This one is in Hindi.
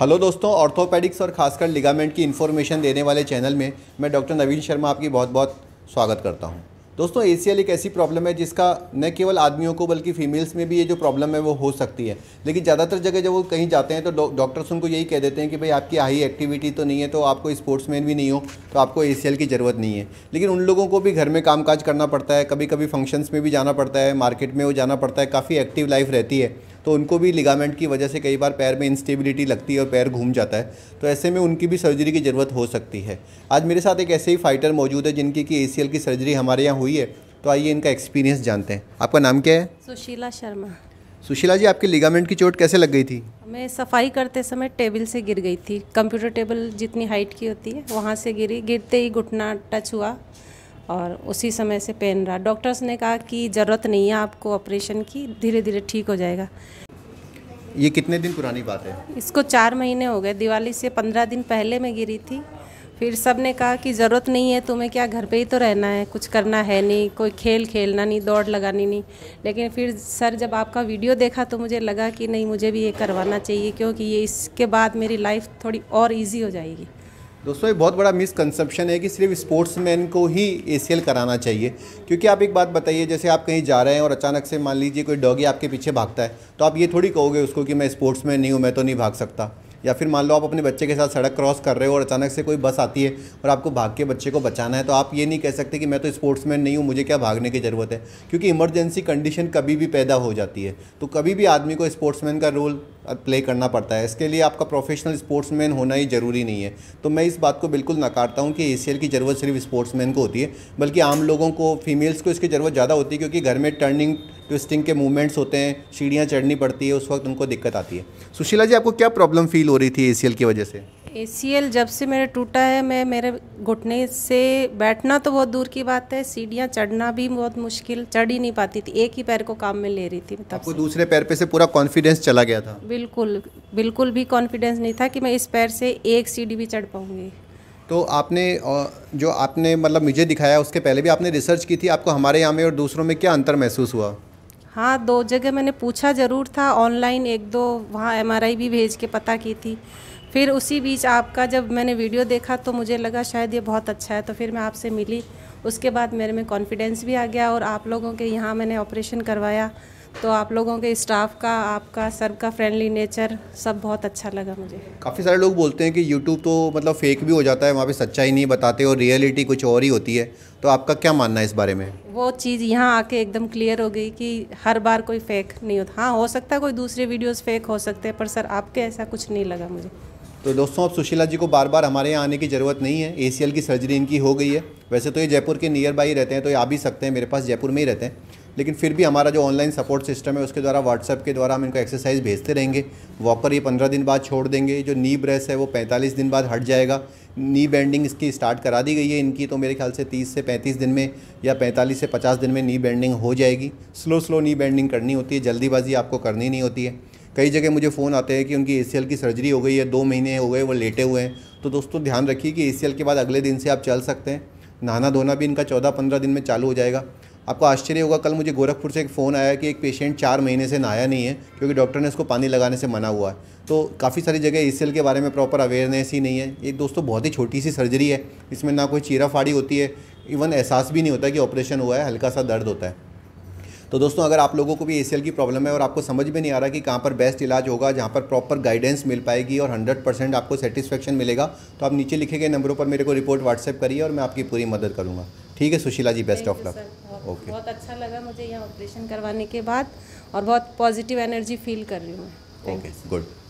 हेलो दोस्तों ऑर्थोपेडिक्स और खासकर लिगामेंट की इन्फॉर्मेशन देने वाले चैनल में मैं डॉक्टर नवीन शर्मा आपकी बहुत बहुत स्वागत करता हूं दोस्तों एसीएल एक ऐसी प्रॉब्लम है जिसका न केवल आदमियों को बल्कि फ़ीमेल्स में भी ये जो प्रॉब्लम है वो हो सकती है लेकिन ज़्यादातर जगह जब वो कहीं जाते हैं तो डॉक्टर्स उनको यही कह देते हैं कि भाई आपकी हाई एक्टिविटी तो नहीं है तो आपको स्पोर्ट्समैन भी नहीं हो तो आपको ए की ज़रूरत नहीं है लेकिन उन लोगों को भी घर में काम करना पड़ता है कभी कभी फंक्शंस में भी जाना पड़ता है मार्केट में वो जाना पड़ता है काफ़ी एक्टिव लाइफ रहती है तो उनको भी लिगामेंट की वजह से कई बार पैर में इंस्टेबिलिटी लगती है और पैर घूम जाता है तो ऐसे में उनकी भी सर्जरी की ज़रूरत हो सकती है आज मेरे साथ एक ऐसे ही फाइटर मौजूद है जिनकी कि ए की सर्जरी हमारे यहाँ हुई है तो आइए इनका एक्सपीरियंस जानते हैं आपका नाम क्या है सुशीला शर्मा सुशीला जी आपके लिगामेंट की चोट कैसे लग गई थी मैं सफाई करते समय टेबल से गिर गई थी कंप्यूटर टेबल जितनी हाइट की होती है वहाँ से गिरी गिरते ही घुटना टच हुआ और उसी समय से पेन रहा डॉक्टर्स ने कहा कि ज़रूरत नहीं है आपको ऑपरेशन की धीरे धीरे ठीक हो जाएगा ये कितने दिन पुरानी बात है इसको चार महीने हो गए दिवाली से पंद्रह दिन पहले मैं गिरी थी फिर सब ने कहा कि ज़रूरत नहीं है तुम्हें क्या घर पे ही तो रहना है कुछ करना है नहीं कोई खेल खेलना नहीं दौड़ लगानी नहीं लेकिन फिर सर जब आपका वीडियो देखा तो मुझे लगा कि नहीं मुझे भी ये करवाना चाहिए क्योंकि ये इसके बाद मेरी लाइफ थोड़ी और इजी हो जाएगी दोस्तों ये बहुत बड़ा मिसकंसेप्शन है कि सिर्फ स्पोर्ट्स मैन को ही ए कराना चाहिए क्योंकि आप एक बात बताइए जैसे आप कहीं जा रहे हैं और अचानक से मान लीजिए कोई डॉगी आपके पीछे भागता है तो आप ये थोड़ी कहोगे उसको कि मैं स्पोर्ट्समैन नहीं हूँ मैं तो नहीं भाग सकता या फिर मान लो आप अपने बच्चे के साथ सड़क क्रॉस कर रहे हो और अचानक से कोई बस आती है और आपको भाग के बच्चे को बचाना है तो आप ये नहीं कह सकते कि मैं तो स्पोर्ट्समैन नहीं हूँ मुझे क्या भागने की ज़रूरत है क्योंकि इमरजेंसी कंडीशन कभी भी पैदा हो जाती है तो कभी भी आदमी को स्पोर्ट्समैन का रोल प्ले करना पड़ता है इसके लिए आपका प्रोफेशनल स्पोर्ट्समैन होना ही ज़रूरी नहीं है तो मैं इस बात को बिल्कुल नकारता हूँ कि ए की ज़रूरत सिर्फ स्पोर्ट्समैन को होती है बल्कि आम लोगों को फीमेल्स को इसकी ज़रूरत ज़्यादा होती है क्योंकि घर में टर्निंग ट्विस्टिंग के मूवमेंट्स होते हैं सीढ़ियाँ चढ़नी पड़ती है उस वक्त उनको दिक्कत आती है सुशीला जी आपको क्या प्रॉब्लम फील हो रही थी ए की वजह से ए जब से मेरा टूटा है मैं मेरे घुटने से बैठना तो बहुत दूर की बात है सीढ़ियाँ चढ़ना भी बहुत मुश्किल चढ़ ही नहीं पाती थी एक ही पैर को काम में ले रही थी तब आपको दूसरे पैर पे से पूरा कॉन्फिडेंस चला गया था बिल्कुल बिल्कुल भी कॉन्फिडेंस नहीं था कि मैं इस पैर से एक सीढ़ी भी चढ़ पाऊँगी तो आपने जो आपने मतलब मुझे दिखाया उसके पहले भी आपने रिसर्च की थी आपको हमारे यहाँ में और दूसरों में क्या अंतर महसूस हुआ हाँ दो जगह मैंने पूछा ज़रूर था ऑनलाइन एक दो वहाँ एम भी भेज के पता की थी फिर उसी बीच आपका जब मैंने वीडियो देखा तो मुझे लगा शायद ये बहुत अच्छा है तो फिर मैं आपसे मिली उसके बाद मेरे में कॉन्फिडेंस भी आ गया और आप लोगों के यहाँ मैंने ऑपरेशन करवाया तो आप लोगों के स्टाफ का आपका सर का फ्रेंडली नेचर सब बहुत अच्छा लगा मुझे काफ़ी सारे लोग बोलते हैं कि यूट्यूब तो मतलब फेक भी हो जाता है वहाँ पे सच्चाई नहीं बताते और रियलिटी कुछ और ही होती है तो आपका क्या मानना है इस बारे में वो चीज़ यहाँ आके एकदम क्लियर हो गई कि हर बार कोई फेक नहीं होता हाँ हो सकता कोई दूसरे वीडियोज़ फेक हो सकते हैं पर सर आपके ऐसा कुछ नहीं लगा मुझे तो दोस्तों अब सुशीला जी को बार बार हमारे यहाँ आने की ज़रूरत नहीं है ए की सर्जरी इनकी हो गई है वैसे तो ये जयपुर के नियर बाई रहते हैं तो ये आ भी सकते हैं मेरे पास जयपुर में ही रहते हैं लेकिन फिर भी हमारा जो ऑनलाइन सपोर्ट सिस्टम है उसके द्वारा व्हाट्सएप के द्वारा हम इनको एक्सरसाइज भेजते रहेंगे वॉकर ये पंद्रह दिन बाद छोड़ देंगे जो नी ब्रेस है वो पैंतालीस दिन बाद हट जाएगा नी बैंडिंग इसकी स्टार्ट करा दी गई है इनकी तो मेरे ख्याल से तीस से पैंतीस दिन में या पैंतालीस से पचास दिन में नी बैंडिंग हो जाएगी स्लो स्लो नी बैंडिंग करनी होती है जल्दीबाजी आपको करनी नहीं होती है कई जगह मुझे फ़ोन आते हैं कि उनकी ए की सर्जरी हो गई है दो महीने हो गए वो लेटे हुए हैं तो दोस्तों ध्यान रखिए कि ए के बाद अगले दिन से आप चल सकते हैं नहाना धोना भी इनका चौदह पंद्रह दिन में चालू हो जाएगा आपको आश्चर्य होगा कल मुझे गोरखपुर से एक फ़ोन आया कि एक पेशेंट चार महीने से नहाया नहीं है क्योंकि डॉक्टर ने उसको पानी लगाने से मना हुआ है तो काफ़ी सारी जगह इस सेल के बारे में प्रॉपर अवेयरनेस ही नहीं है ये दोस्तों बहुत ही छोटी सी सर्जरी है इसमें ना कोई चीरा फाड़ी होती है इवन एहसास भी नहीं होता कि ऑपरेशन हुआ है हल्का सा दर्द होता है तो दोस्तों अगर आप लोगों को भी ए की प्रॉब्लम है और आपको समझ भी नहीं आ रहा कि कहाँ पर बेस्ट इलाज होगा जहाँ पर प्रॉपर गाइडेंस मिल पाएगी और 100 परसेंट आपको सेटिस्फेक्शन मिलेगा तो आप नीचे लिखे गए नंबरों पर मेरे को रिपोर्ट व्हाट्सएप करिए और मैं आपकी पूरी मदद करूँगा ठीक है Sushila ji best of luck okay बहुत अच्छा लगा मुझे यहाँ ऑपरेशन करवाने के बाद और बहुत पॉजिटिव एनर्जी फील कर रही हूँ ओके गुड